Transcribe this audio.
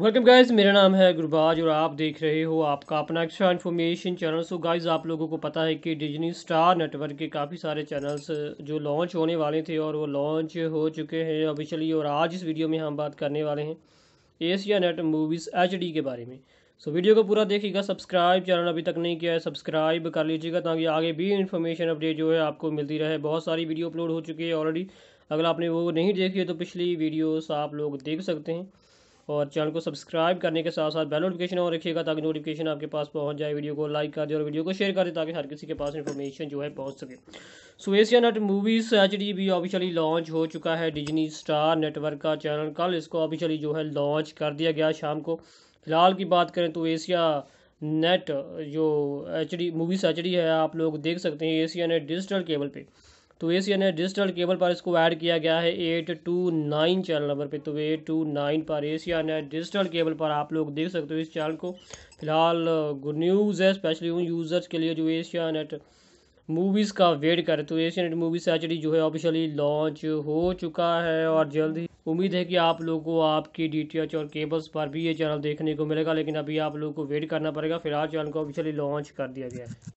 welcome guys मेरा नाम है गुरबाज और आप देख रहे हो आपका अपना extra information channel so guys आप लोगों को पता है कि डिजनी स्टार नेटवर्क के काफ़ी सारे चैनल्स जो लॉन्च होने वाले थे और वो लॉन्च हो चुके हैं ऑफिशियली और आज इस वीडियो में हम बात करने वाले हैं एशिया नेट मूवीज़ एच के बारे में सो so, वीडियो को पूरा देखिएगा सब्सक्राइब चैनल अभी तक नहीं किया है सब्सक्राइब कर लीजिएगा ताकि आगे भी इन्फॉर्मेशन अपडेट जो है आपको मिलती रहे बहुत सारी वीडियो अपलोड हो चुकी है ऑलरेडी अगर आपने वो नहीं देखी है तो पिछली वीडियोस आप लोग देख सकते हैं और चैनल को सब्सक्राइब करने के साथ साथ बेल नोटिफिकेशन और रखिएगा ताकि नोटिफिकेशन आपके पास पहुंच जाए वीडियो को लाइक कर दे और वीडियो को शेयर कर दे ताकि हर किसी के पास इन्फॉर्मेशन जो है पहुंच सके so Asianet movies H D भी ऑफिशियली लॉन्च हो चुका है डिजनी स्टार नेटवर्क का चैनल कल इसको ऑफिशियली जो है लॉन्च कर दिया गया शाम को फिलहाल की बात करें तो एशिया नेट जो H D movies H D है आप लोग देख सकते हैं एशिया नेट डिजिटल केबल पर तो इस यानी डिजिटल केबल पर इसको ऐड किया गया है eight two nine channel number पे तो एट टू नाइन पर एशिया नेट डिजिटल केबल पर आप लोग देख सकते हो इस चैनल को फिलहाल गुड न्यूज़ है स्पेशली उन यूज़र्स के लिए जो एशिया नेट मूवीज़ का वेट कर तो एशिया नेट मूवीज़ एच जो है ऑफिशियली लॉन्च हो चुका है और जल्द ही उम्मीद है कि आप लोगों को आपकी डी और केबल्स पर भी ये चैनल देखने को मिलेगा लेकिन अभी आप लोगों को वेट करना पड़ेगा फिलहाल चैनल को ऑफिशियली लॉन्च कर दिया गया है